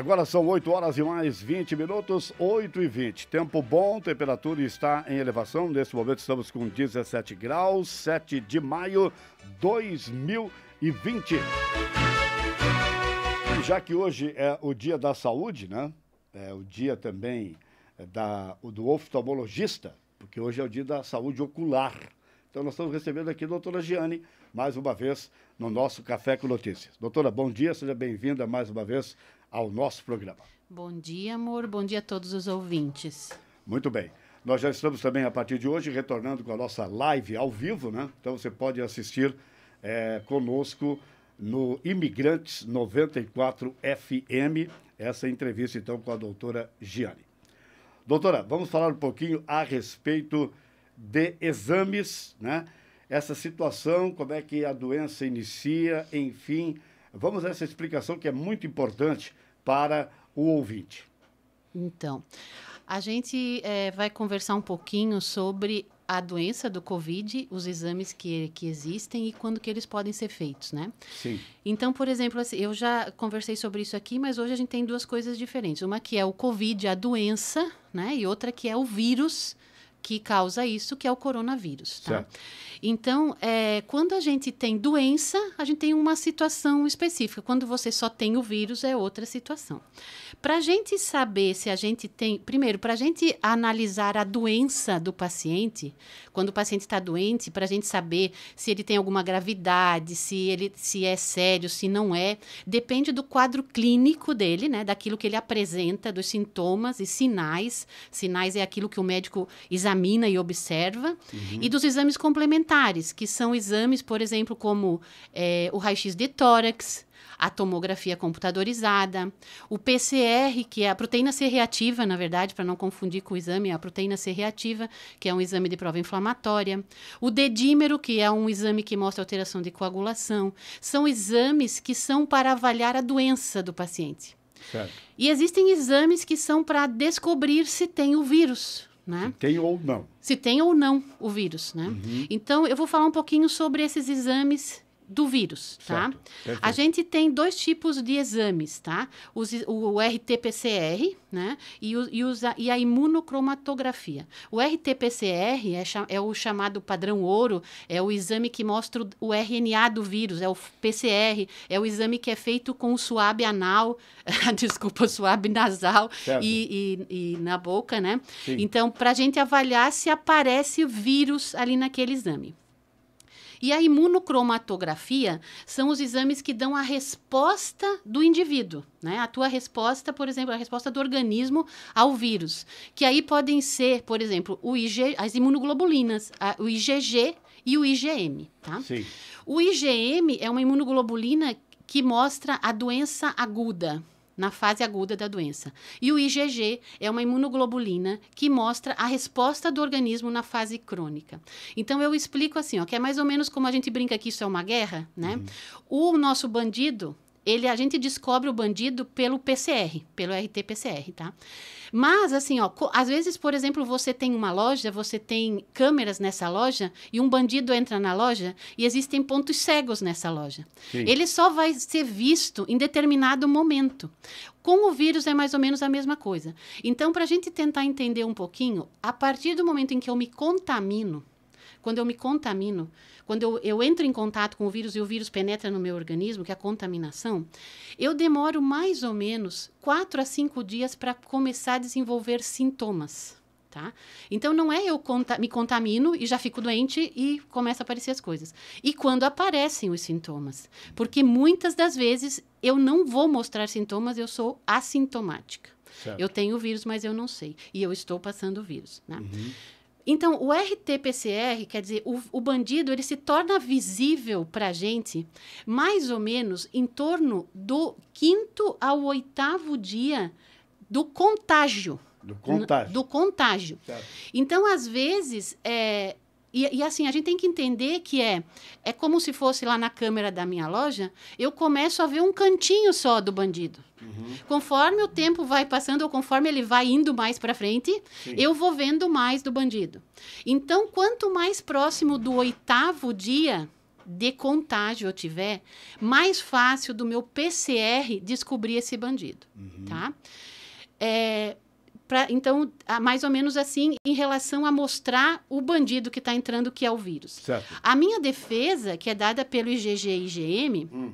Agora são 8 horas e mais 20 minutos, 8 e 20. Tempo bom, temperatura está em elevação. Nesse momento estamos com 17 graus, 7 de maio 2020. E já que hoje é o dia da saúde, né? É o dia também é, da, do oftalmologista, porque hoje é o dia da saúde ocular. Então nós estamos recebendo aqui a doutora Giane, mais uma vez, no nosso Café com Notícias. Doutora, bom dia, seja bem-vinda mais uma vez ao nosso programa. Bom dia, amor. Bom dia a todos os ouvintes. Muito bem. Nós já estamos também, a partir de hoje, retornando com a nossa live ao vivo, né? Então você pode assistir é, conosco no Imigrantes 94 FM, essa entrevista, então, com a doutora Giane. Doutora, vamos falar um pouquinho a respeito de exames, né? Essa situação, como é que a doença inicia, enfim, Vamos a essa explicação que é muito importante para o ouvinte. Então, a gente é, vai conversar um pouquinho sobre a doença do Covid, os exames que, que existem e quando que eles podem ser feitos, né? Sim. Então, por exemplo, assim, eu já conversei sobre isso aqui, mas hoje a gente tem duas coisas diferentes. Uma que é o Covid, a doença, né? E outra que é o vírus, que causa isso, que é o coronavírus. Tá? Então, é, quando a gente tem doença, a gente tem uma situação específica. Quando você só tem o vírus, é outra situação. Para a gente saber se a gente tem. Primeiro, para a gente analisar a doença do paciente, quando o paciente está doente, para a gente saber se ele tem alguma gravidade, se ele se é sério, se não é, depende do quadro clínico dele, né? daquilo que ele apresenta, dos sintomas e sinais. Sinais é aquilo que o médico examina examina e observa, uhum. e dos exames complementares, que são exames, por exemplo, como é, o raio-x de tórax, a tomografia computadorizada, o PCR, que é a proteína C reativa, na verdade, para não confundir com o exame, é a proteína C reativa, que é um exame de prova inflamatória, o dedímero, que é um exame que mostra alteração de coagulação, são exames que são para avaliar a doença do paciente. Certo. E existem exames que são para descobrir se tem o vírus né? Se tem ou não. Se tem ou não o vírus, né? Uhum. Então, eu vou falar um pouquinho sobre esses exames do vírus, tá? A gente tem dois tipos de exames, tá? Os, o, o RT-PCR, né? E, o, e, os, e, a imunocromatografia. O RT-PCR é, é, o chamado padrão ouro, é o exame que mostra o RNA do vírus, é o PCR, é o exame que é feito com o suave anal, desculpa, suave nasal e, e, na boca, né? Sim. Então, para a gente avaliar se aparece vírus ali naquele exame. E a imunocromatografia são os exames que dão a resposta do indivíduo, né? A tua resposta, por exemplo, a resposta do organismo ao vírus, que aí podem ser, por exemplo, o IG, as imunoglobulinas, a, o IgG e o IgM, tá? Sim. O IgM é uma imunoglobulina que mostra a doença aguda na fase aguda da doença. E o IgG é uma imunoglobulina que mostra a resposta do organismo na fase crônica. Então eu explico assim, ó, que é mais ou menos como a gente brinca que isso é uma guerra, né? Uhum. O nosso bandido, ele a gente descobre o bandido pelo PCR, pelo RT-PCR, tá? Mas assim, ó, às vezes, por exemplo, você tem uma loja, você tem câmeras nessa loja e um bandido entra na loja e existem pontos cegos nessa loja. Sim. Ele só vai ser visto em determinado momento. Com o vírus é mais ou menos a mesma coisa. Então, para a gente tentar entender um pouquinho, a partir do momento em que eu me contamino, quando eu me contamino, quando eu, eu entro em contato com o vírus e o vírus penetra no meu organismo, que é a contaminação, eu demoro mais ou menos quatro a cinco dias para começar a desenvolver sintomas. Tá? Então não é eu conta me contamino e já fico doente e começa a aparecer as coisas. E quando aparecem os sintomas? Porque muitas das vezes eu não vou mostrar sintomas, eu sou assintomática. Certo. Eu tenho o vírus, mas eu não sei. E eu estou passando o vírus. Né? Uhum. Então, o RT-PCR, quer dizer, o, o, bandido, ele se torna visível para a gente mais ou menos em torno do quinto ao oitavo dia do contágio. Do contágio. Do contágio. Certo. Então, às vezes, é, e, e, assim, a gente tem que entender que é, é como se fosse lá na câmera da minha loja, eu começo a ver um cantinho só do bandido. Uhum. Conforme o tempo vai passando ou conforme ele vai indo mais para frente, Sim. eu vou vendo mais do bandido. Então, quanto mais próximo do oitavo dia de contágio eu tiver, mais fácil do meu PCR descobrir esse bandido, uhum. tá? É, pra, então, mais ou menos assim, em relação a mostrar o bandido que está entrando, que é o vírus. Certo. A minha defesa, que é dada pelo IgG e IgM, hum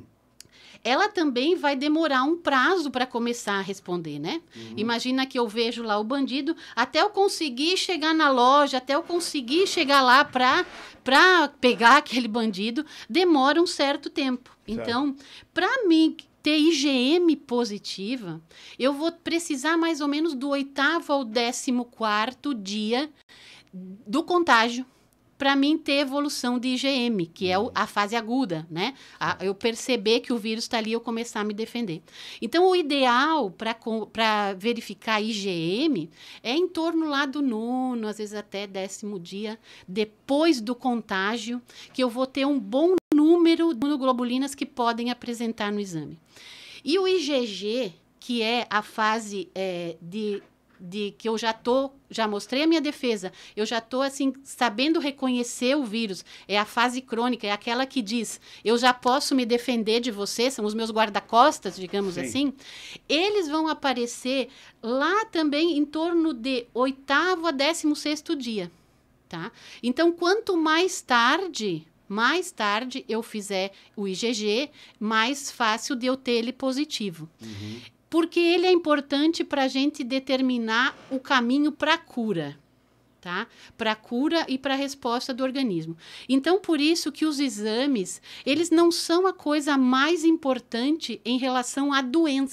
ela também vai demorar um prazo para começar a responder, né? Uhum. Imagina que eu vejo lá o bandido, até eu conseguir chegar na loja, até eu conseguir chegar lá para para pegar aquele bandido, demora um certo tempo. Certo. Então, para mim ter IgM positiva, eu vou precisar mais ou menos do oitavo ao décimo quarto dia do contágio para mim ter evolução de IgM, que é o, uhum. a fase aguda, né? A, eu perceber que o vírus está ali e eu começar a me defender. Então, o ideal para verificar IgM é em torno lá do nono, às vezes até décimo dia, depois do contágio, que eu vou ter um bom número de imunoglobulinas que podem apresentar no exame. E o IgG, que é a fase é, de de que eu já tô, já mostrei a minha defesa, eu já tô assim sabendo reconhecer o vírus. É a fase crônica, é aquela que diz, eu já posso me defender de você, são os meus guarda-costas, digamos Sim. assim. Eles vão aparecer lá também em torno de oitavo a décimo sexto dia, tá? Então, quanto mais tarde mais tarde eu fizer o IgG, mais fácil de eu ter ele positivo. Uhum porque ele é importante para a gente determinar o caminho para a cura. Tá? Para a cura e para a resposta do organismo. Então, por isso que os exames, eles não são a coisa mais importante em relação à doença.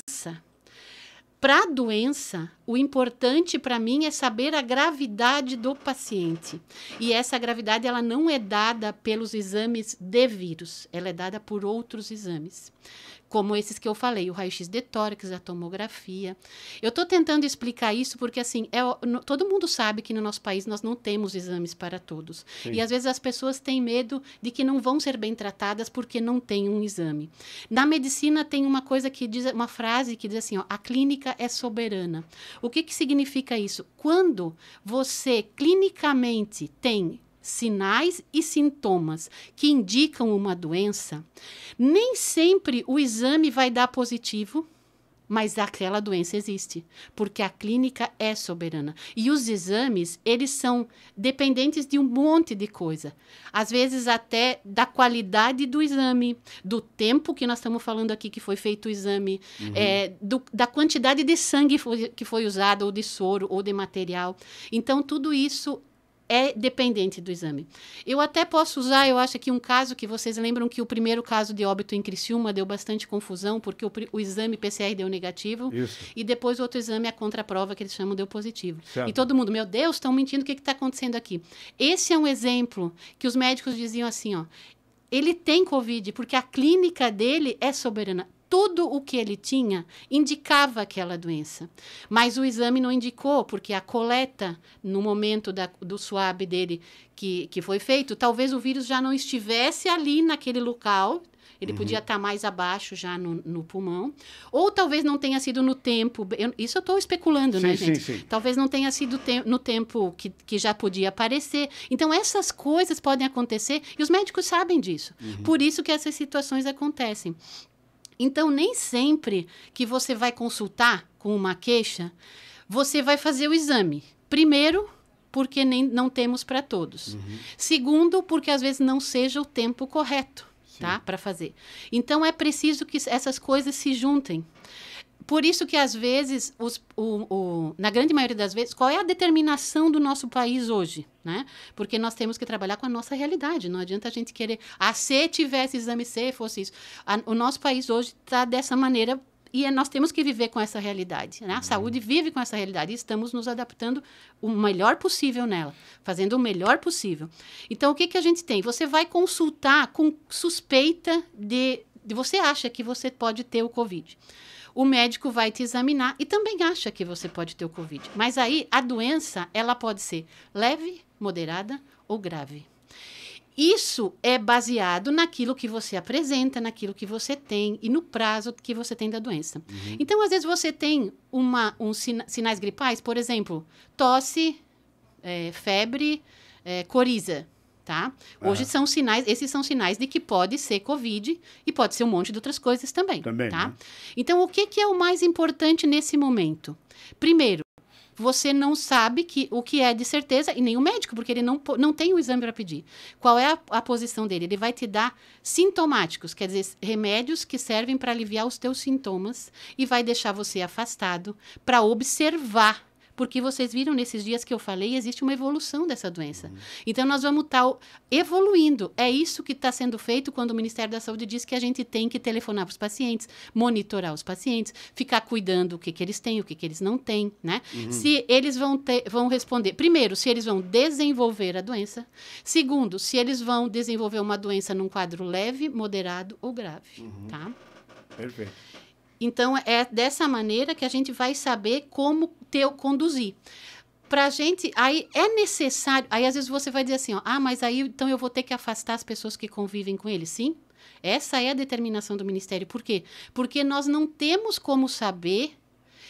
Para a doença, o importante para mim é saber a gravidade do paciente. E essa gravidade ela não é dada pelos exames de vírus, ela é dada por outros exames como esses que eu falei, o raio-x de tórax, a tomografia. Eu estou tentando explicar isso porque, assim, é, no, todo mundo sabe que no nosso país nós não temos exames para todos. Sim. E às vezes as pessoas têm medo de que não vão ser bem tratadas porque não tem um exame. Na medicina tem uma coisa que diz, uma frase que diz assim, ó, a clínica é soberana. O que, que significa isso? Quando você clinicamente tem sinais e sintomas que indicam uma doença, nem sempre o exame vai dar positivo, mas aquela doença existe, porque a clínica é soberana. E os exames, eles são dependentes de um monte de coisa. Às vezes até da qualidade do exame, do tempo que nós estamos falando aqui que foi feito o exame, uhum. é, do, da quantidade de sangue foi, que foi usado, ou de soro, ou de material. Então, tudo isso é dependente do exame. Eu até posso usar, eu acho aqui um caso que vocês lembram que o primeiro caso de óbito em Criciúma deu bastante confusão, porque o, o exame PCR deu negativo Isso. e depois o outro exame, a contraprova, que eles chamam, deu positivo. Certo. E todo mundo, meu Deus, estão mentindo, o que está acontecendo aqui? Esse é um exemplo que os médicos diziam assim, ó, ele tem Covid, porque a clínica dele é soberana tudo o que ele tinha indicava aquela doença. Mas o exame não indicou, porque a coleta, no momento da, do swab dele que, que foi feito, talvez o vírus já não estivesse ali naquele local, ele uhum. podia estar tá mais abaixo já no, no, pulmão. Ou talvez não tenha sido no tempo. Eu, isso eu estou especulando, sim, né, gente? Sim, sim. Talvez não tenha sido te no tempo que, que já podia aparecer. Então, essas coisas podem acontecer e os médicos sabem disso. Uhum. Por isso que essas situações acontecem. Então, nem sempre que você vai consultar com uma queixa, você vai fazer o exame. Primeiro, porque nem, não temos para todos. Uhum. Segundo, porque às vezes não seja o tempo correto tá, para fazer. Então, é preciso que essas coisas se juntem por isso que, às vezes, os, o, o, na grande maioria das vezes, qual é a determinação do nosso país hoje? Né? Porque nós temos que trabalhar com a nossa realidade. Não adianta a gente querer. Ah, se tivesse exame C, fosse isso. A, o nosso país hoje está dessa maneira e é, nós temos que viver com essa realidade. Né? A uhum. saúde vive com essa realidade e estamos nos adaptando o melhor possível nela, fazendo o melhor possível. Então, o que, que a gente tem? Você vai consultar com suspeita de, de você acha que você pode ter o Covid o médico vai te examinar e também acha que você pode ter o Covid. Mas aí a doença ela pode ser leve, moderada ou grave. Isso é baseado naquilo que você apresenta, naquilo que você tem e no prazo que você tem da doença. Uhum. Então, às vezes, você tem uma, um sina sinais gripais, por exemplo, tosse, é, febre, é, coriza tá? É. Hoje uhum. são sinais, esses são sinais de que pode ser COVID e pode ser um monte de outras coisas também, também tá? Né? Então, o que, que é o mais importante nesse momento? Primeiro, você não sabe que, o que é de certeza, e nem o médico, porque ele não, não tem o exame para pedir. Qual é a, a, posição dele? Ele vai te dar sintomáticos, quer dizer, remédios que servem para aliviar os teus sintomas e vai deixar você afastado para observar porque vocês viram nesses dias que eu falei, existe uma evolução dessa doença. Uhum. Então, nós vamos estar tá evoluindo. É isso que está sendo feito quando o Ministério da Saúde diz que a gente tem que telefonar para os pacientes, monitorar os pacientes, ficar cuidando o que, que eles têm, o que, que eles não têm, né? Uhum. Se eles vão, ter, vão responder, primeiro, se eles vão desenvolver a doença. Segundo, se eles vão desenvolver uma doença num quadro leve, moderado ou grave, uhum. tá? Perfeito. Então, é dessa maneira que a gente vai saber como ter, conduzir. Para a gente, aí é necessário. Aí, às vezes, você vai dizer assim: ó, ah, mas aí então eu vou ter que afastar as pessoas que convivem com ele. Sim, essa é a determinação do Ministério. Por quê? Porque nós não temos como saber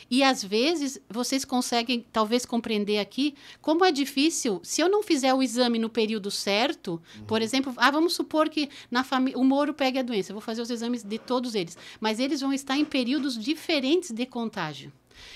e às vezes vocês conseguem talvez compreender aqui como é difícil, se eu não fizer o exame no período certo, uhum. por exemplo, ah, vamos supor que na família o Moro pegue a doença, eu vou fazer os exames de todos eles, mas eles vão estar em períodos diferentes de contágio.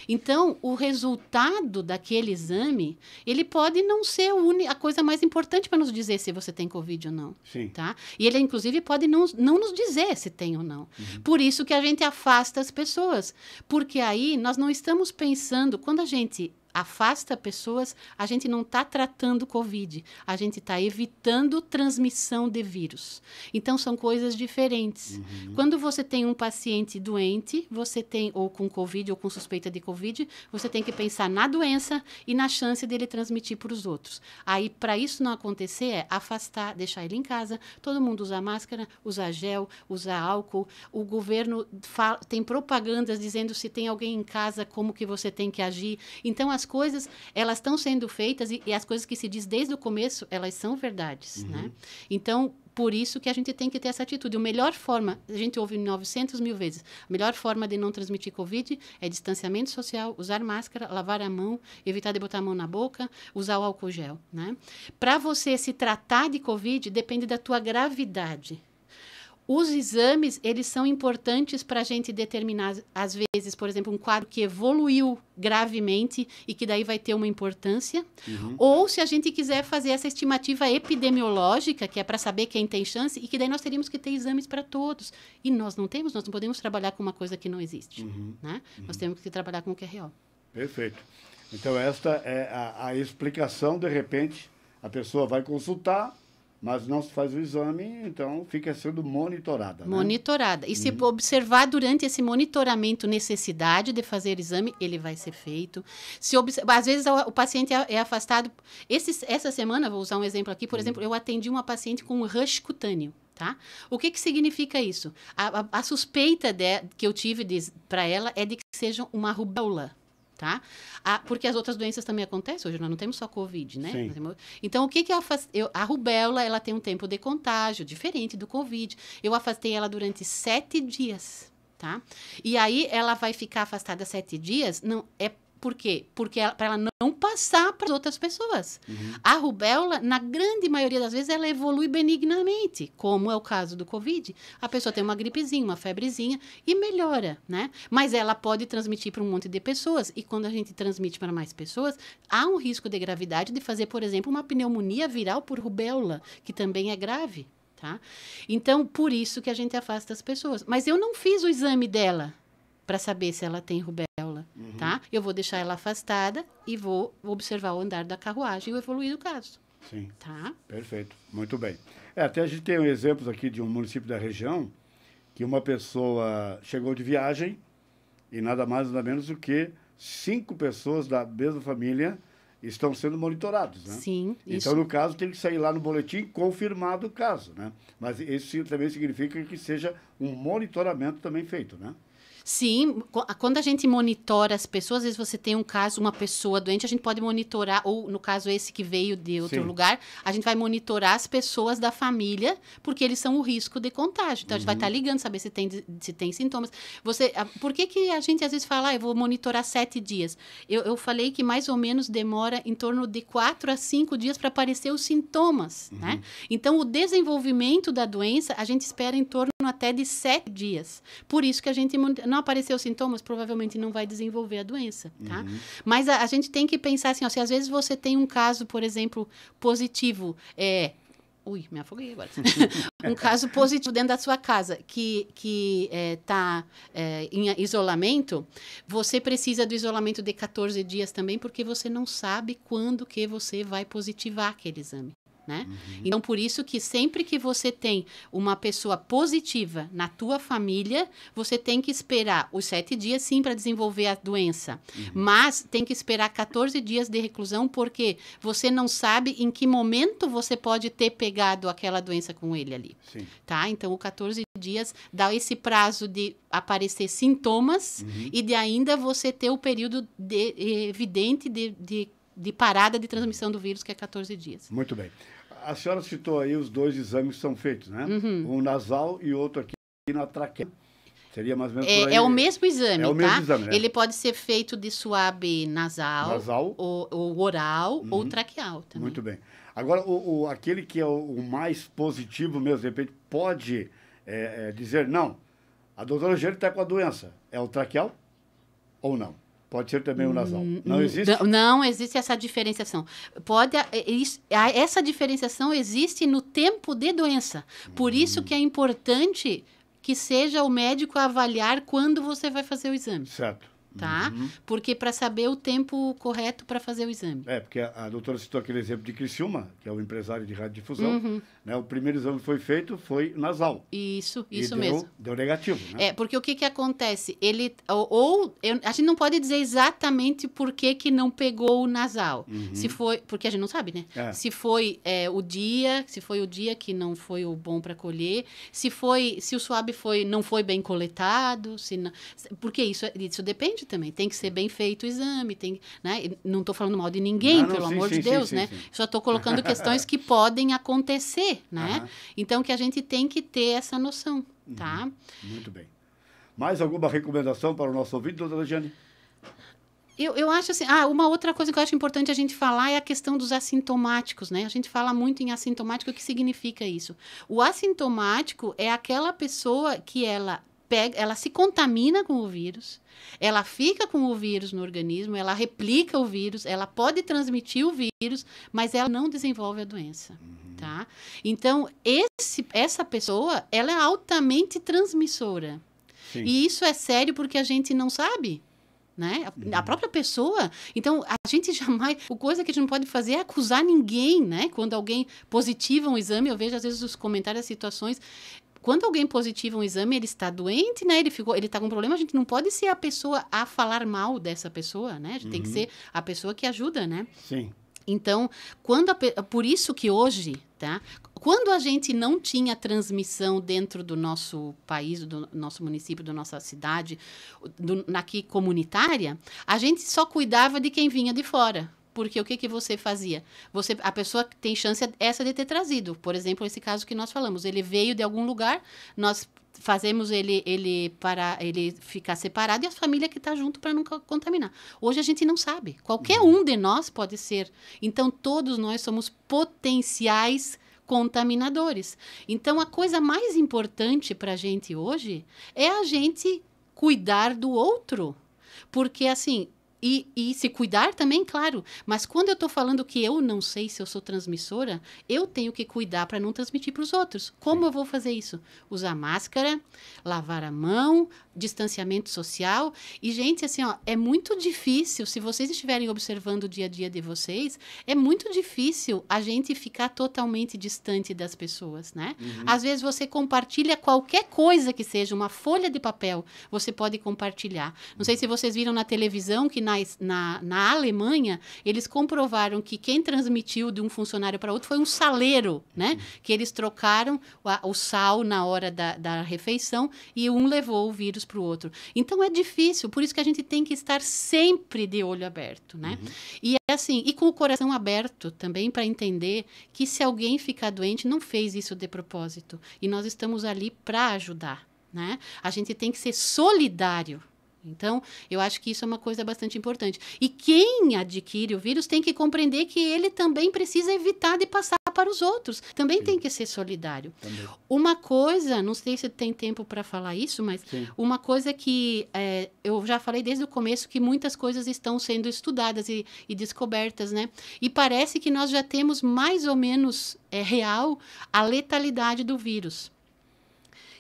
Então, o resultado daquele exame, ele pode não ser a coisa mais importante para nos dizer se você tem Covid ou não. Sim. Tá? E ele, inclusive, pode não, não nos dizer se tem ou não. Uhum. Por isso que a gente afasta as pessoas. Porque aí nós não estamos pensando, quando a gente afasta pessoas, a gente não está tratando Covid, a gente está evitando transmissão de vírus. Então são coisas diferentes. Uhum. Quando você tem um paciente doente, você tem ou com Covid ou com suspeita de Covid, você tem que pensar na doença e na chance dele transmitir para os outros. Aí para isso não acontecer é afastar, deixar ele em casa. Todo mundo usa máscara, usa gel, usa álcool. O governo fala, tem propagandas dizendo se tem alguém em casa como que você tem que agir. Então as coisas, elas estão sendo feitas e, e, as coisas que se diz desde o começo, elas são verdades, uhum. né? Então, por isso que a gente tem que ter essa atitude. A melhor forma, a gente ouve 900 mil vezes, a melhor forma de não transmitir Covid é distanciamento social, usar máscara, lavar a mão, evitar de botar a mão na boca, usar o álcool gel, né? Para você se tratar de Covid, depende da tua gravidade. Os exames, eles são importantes para a gente determinar, às vezes, por exemplo, um quadro que evoluiu gravemente e que daí vai ter uma importância. Uhum. Ou se a gente quiser fazer essa estimativa epidemiológica, que é para saber quem tem chance, e que daí nós teríamos que ter exames para todos. E nós não temos, nós não podemos trabalhar com uma coisa que não existe. Uhum. Né? Uhum. Nós temos que trabalhar com o que é real. Perfeito. Então, esta é a, a explicação, de repente, a pessoa vai consultar mas não se faz o exame, então fica sendo monitorada. Né? Monitorada. E uhum. se observar durante esse monitoramento necessidade de fazer exame, ele vai ser feito. Se Às vezes o paciente é, é afastado. Esse, essa semana, vou usar um exemplo aqui, por uhum. exemplo, eu atendi uma paciente com rush cutâneo. Tá? O que, que significa isso? A, a, a suspeita de, que eu tive para ela é de que seja uma rubéola tá? Ah, porque as outras doenças também acontecem hoje, nós não temos só COVID, né? Então, o que que a, eu, a rubéola, ela tem um tempo de contágio diferente do COVID. Eu afastei ela durante sete dias, tá? E aí, ela vai ficar afastada sete dias? Não, é por quê? Porque para ela não passar para outras pessoas. Uhum. A rubéola, na grande maioria das vezes, ela evolui benignamente, como é o caso do Covid. A pessoa tem uma gripezinha, uma febrezinha e melhora, né? Mas ela pode transmitir para um monte de pessoas e quando a gente transmite para mais pessoas, há um risco de gravidade de fazer, por exemplo, uma pneumonia viral por rubéola, que também é grave, tá? Então, por isso que a gente afasta as pessoas. Mas eu não fiz o exame dela para saber se ela tem rubéola. Uhum. tá? Eu vou deixar ela afastada e vou observar o andar da carruagem e o evoluir do caso. Sim. Tá? Perfeito. Muito bem. É, até a gente tem exemplos aqui de um município da região que uma pessoa chegou de viagem e nada mais nada menos do que cinco pessoas da mesma família estão sendo monitorados, né? Sim. Então, isso. no caso, tem que sair lá no boletim confirmado o caso, né? Mas isso também significa que seja um monitoramento também feito, né? Sim, quando a gente monitora as pessoas, às vezes você tem um caso, uma pessoa doente, a gente pode monitorar, ou no caso esse que veio de outro Sim. lugar, a gente vai monitorar as pessoas da família, porque eles são o risco de contágio. Então uhum. a gente vai estar tá uhum. ligando, saber se tem, se tem sintomas. Você, por que, que a gente às vezes fala, ah, eu vou monitorar sete dias? Eu, eu falei que mais ou menos demora em torno de quatro a cinco dias para aparecer os sintomas, uhum. né? Então o desenvolvimento da doença, a gente espera em torno até de sete dias. Por isso que a gente não os sintomas, provavelmente não vai desenvolver a doença, tá? Uhum. Mas a, a, gente tem que pensar assim, ó, se às vezes você tem um caso, por exemplo, positivo, é, Ui, me afoguei agora. um caso positivo dentro da sua casa que que está é, tá, é, em isolamento, você precisa do isolamento de 14 dias também, porque você não sabe quando que você vai positivar aquele exame né? Uhum. Então por isso que sempre que você tem uma pessoa positiva na tua família, você tem que esperar os sete dias sim para desenvolver a doença, uhum. mas tem que esperar 14 dias de reclusão porque você não sabe em que momento você pode ter pegado aquela doença com ele ali, sim. tá? Então o 14 dias dá esse prazo de aparecer sintomas uhum. e de ainda você ter o período de, eh, evidente de, de de parada de transmissão uhum. do vírus, que é 14 dias. Muito bem a senhora citou aí os dois exames que são feitos, né? Uhum. Um nasal e outro aqui na traqueia. Seria mais ou menos é, é, o mesmo exame, é o tá? mesmo Exame, né? Ele pode ser feito de suave nasal, nasal. Ou, ou oral uhum. ou traqueal também. Muito bem. Agora, o, o aquele que é o, o, mais positivo mesmo, de repente, pode é, é dizer, não, a doutora Angélica está com a doença. É o traqueal ou não? Pode ser também o nasal. Hum, não hum. existe? Não, não existe essa diferenciação. Pode é, essa diferenciação existe no tempo de doença. Por isso que é hum. importante que seja o médico avaliar quando você vai fazer o exame. Certo tá? Uhum. Porque para saber o tempo correto para fazer o exame. É, porque a, a, doutora citou aquele exemplo de Criciúma, que é o empresário de radiodifusão, uhum. né? O primeiro exame foi feito foi nasal. Isso, isso deu, mesmo. Deu negativo, né? É, porque o que que acontece? Ele ou, ou eu, a gente não pode dizer exatamente por que que não pegou o nasal. Uhum. Se foi, porque a gente não sabe, né? É. Se foi é, o dia, se foi o dia que não foi o bom para colher, se foi, se o suave foi não foi bem coletado, se não, porque isso é, isso depende também tem que ser bem feito o exame, tem, né? Não estou falando mal de ninguém, não, não, pelo sim, amor sim, de Deus, sim, né? Só estou colocando questões que podem acontecer, né? Uhum. Então que a gente tem que ter essa noção, uhum. tá? Muito bem. Mais alguma recomendação para o nosso ouvinte, doutora Jane? Eu, eu acho assim. Ah, uma outra coisa que eu acho importante a gente falar é a questão dos assintomáticos, né? A gente fala muito em assintomático. O que significa isso? O assintomático é aquela pessoa que ela pega, ela se contamina com o vírus, ela fica com o vírus no organismo, ela replica o vírus, ela pode transmitir o vírus, mas ela não desenvolve a doença, uhum. tá? Então, esse, essa pessoa, ela é altamente transmissora. Sim. E isso é sério porque a gente não sabe. Né? A, a uhum. própria pessoa. Então, a gente jamais. O coisa que a gente não pode fazer é acusar ninguém, né? Quando alguém positiva um exame, eu vejo às vezes os comentários, as situações quando alguém positiva um exame, ele está doente, né? Ele ficou, ele está com um problema, a gente não pode ser a pessoa a falar mal dessa pessoa, né? A gente uhum. tem que uhum. ser a pessoa que ajuda, né? Sim. Então, quando a, por isso que hoje, tá? Quando a gente não tinha transmissão dentro do nosso país, do nosso município, da nossa cidade, do, comunitária, a gente só cuidava de quem vinha de fora. Porque o que, que você fazia? Você, a pessoa tem chance é essa de ter trazido. Por exemplo, esse caso que nós falamos. Ele veio de algum lugar, nós fazemos ele ele para ele ficar separado e a família que está junto para nunca contaminar. Hoje a gente não sabe. Qualquer uhum. um de nós pode ser. Então todos nós somos potenciais contaminadores. Então a coisa mais importante para a gente hoje é a gente cuidar do outro, porque assim e, e, se cuidar também, claro. Mas quando eu estou falando que eu não sei se eu sou transmissora, eu tenho que cuidar para não transmitir para os outros. Como Sim. eu vou fazer isso? Usar máscara, lavar a mão, distanciamento social. E, gente, assim, ó, é muito difícil, se vocês estiverem observando o dia a dia de vocês, é muito difícil a gente ficar totalmente distante das pessoas, né? Uhum. Às vezes você compartilha qualquer coisa que seja, uma folha de papel, você pode compartilhar. Não sei uhum. se vocês viram na televisão que na, na, na Alemanha, eles comprovaram que quem transmitiu de um funcionário para outro foi um saleiro, né? Uhum. Que eles trocaram o, o sal na hora da, da refeição e um levou o vírus para o outro. Então é difícil, por isso que a gente tem que estar sempre de olho aberto, né? Uhum. E é assim, e com o coração aberto também para entender que se alguém ficar doente, não fez isso de propósito. E nós estamos ali para ajudar, né? A gente tem que ser solidário então, eu acho que isso é uma coisa bastante importante. E quem adquire o vírus tem que compreender que ele também precisa evitar de passar para os outros. Também Sim. tem que ser solidário. Também. Uma coisa, não sei se tem tempo para falar isso, mas Sim. uma coisa que é, eu já falei desde o começo que muitas coisas estão sendo estudadas e, e descobertas, né? E parece que nós já temos mais ou menos é, real a letalidade do vírus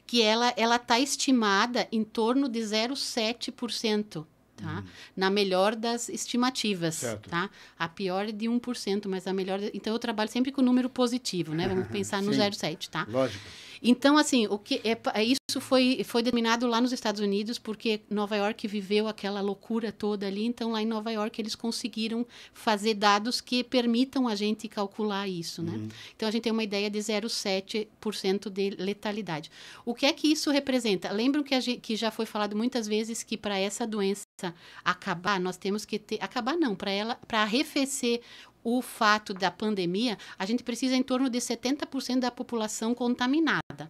que ela ela está estimada em torno de 0,7%. Tá? Uhum. Na melhor das estimativas, certo. tá? A pior é de 1%, mas a melhor... É, então, eu trabalho sempre com o número positivo, né? Vamos pensar no 0,7, tá? Lógico. Então, assim, o que é, é, isso foi, foi determinado lá nos Estados Unidos, porque Nova York viveu aquela loucura toda ali. Então, lá em Nova York, eles conseguiram fazer dados que permitam a gente calcular isso. Né? Uhum. Então, a gente tem uma ideia de 0,7% de letalidade. O que é que isso representa? Lembram que, gente, que já foi falado muitas vezes que para essa doença acabar, nós temos que ter. Acabar não, para ela, para arrefecer o fato da pandemia, a gente precisa em torno de 70% da população contaminada.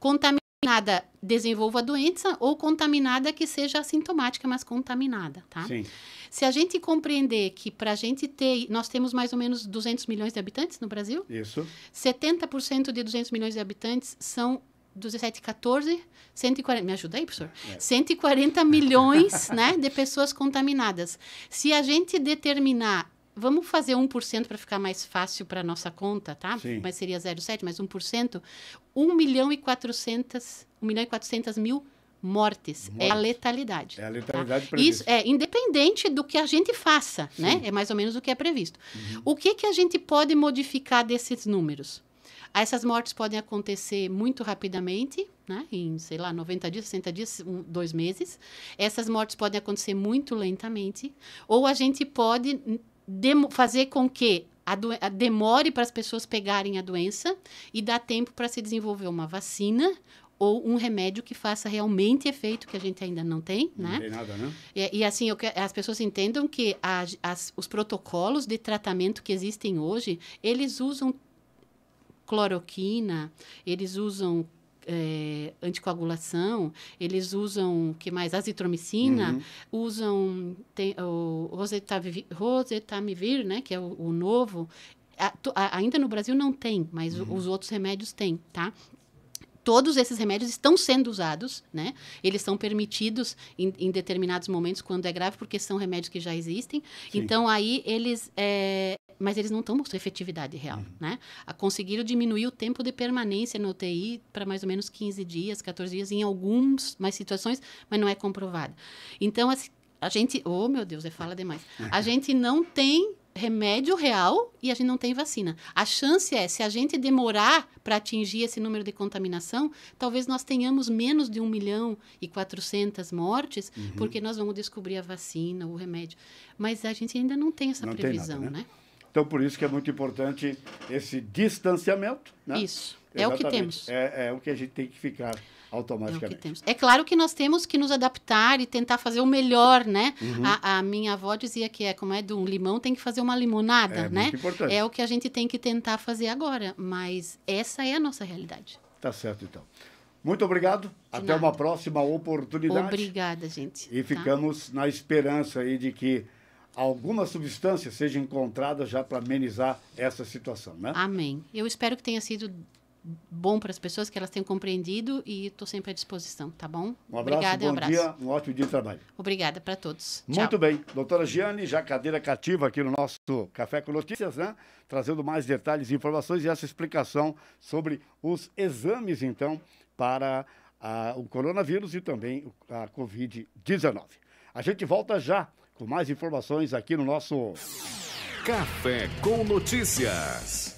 Contaminada desenvolva doença ou contaminada que seja assintomática, mas contaminada, tá? Sim. Se a gente compreender que para a gente ter, nós temos mais ou menos 200 milhões de habitantes no Brasil? Isso. 70% de 200 milhões de habitantes são 214, 140, me ajuda aí, professor? É. 140 milhões né, de pessoas contaminadas. Se a gente determinar vamos fazer 1% para ficar mais fácil para nossa conta, tá? Sim. Mas seria 0,7, mas 1%. 1 milhão e 400, 1 milhão e 400 mil mortes. É a letalidade. É a tá? letalidade tá? prevista. Isso é independente do que a gente faça, Sim. né? É mais ou menos o que é previsto. Uhum. O que, que a gente pode modificar desses números? Essas mortes podem acontecer muito rapidamente, né? em, sei lá, 90 dias, 60 dias, um, dois meses. Essas mortes podem acontecer muito lentamente. Ou a gente pode fazer com que a, a demore para as pessoas pegarem a doença e dá tempo para se desenvolver uma vacina ou um remédio que faça realmente efeito que a gente ainda não tem, né? Não tem nada, né? E, e assim, eu, as pessoas entendam que a, as, os protocolos de tratamento que existem hoje, eles usam cloroquina, eles usam é, anticoagulação, eles usam o que mais? Azitromicina, uhum. usam tem, o rosetavir, rosetamivir, né, que é o, o novo. A, a, ainda no Brasil não tem, mas uhum. os outros remédios têm, tá? todos esses remédios estão sendo usados, né? Eles são permitidos em, em, determinados momentos quando é grave, porque são remédios que já existem. Sim. Então aí eles é, mas eles não estão mostrando efetividade real, uhum. né? A ah, conseguiram diminuir o tempo de permanência no UTI para mais ou menos 15 dias, 14 dias, em algumas mais situações, mas não é comprovado. Então, assim, a gente, oh meu Deus, é fala demais. A gente não tem remédio real e a gente não tem vacina. A chance é, se a gente demorar para atingir esse número de contaminação, talvez nós tenhamos menos de 1 milhão e 400 mortes, uhum. porque nós vamos descobrir a vacina, o remédio. Mas a gente ainda não tem essa não previsão, tem nada, né? né? Então, por isso que é muito importante esse distanciamento. Né? Isso. É o que temos. É, é, o que a gente tem que ficar automaticamente. É, é, claro que nós temos que nos adaptar e tentar fazer o melhor, né? Uhum. A, a, minha avó dizia que é como é de um limão, tem que fazer uma limonada, é né? Muito importante. É o que a gente tem que tentar fazer agora, mas essa é a nossa realidade. Tá certo, então. Muito obrigado. De Até nada. uma próxima oportunidade. Obrigada, gente. E tá? ficamos na esperança aí de que alguma substância seja encontrada já para amenizar essa situação, né? Amém. Eu espero que tenha sido bom para as pessoas, que elas tenham compreendido e estou sempre à disposição, tá bom? Um abraço, Obrigada, bom um abraço. dia, um ótimo dia de trabalho. Obrigada para todos. Muito Tchau. bem. Doutora Giane, já cadeira cativa aqui no nosso Café com Notícias, né? Trazendo mais detalhes e informações e essa explicação sobre os exames, então, para a, ah, o coronavírus e também a Covid-19. A gente volta já com mais informações aqui no nosso Café com Notícias.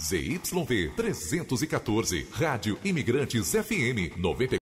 ZYV 314, Rádio Imigrantes FM 94.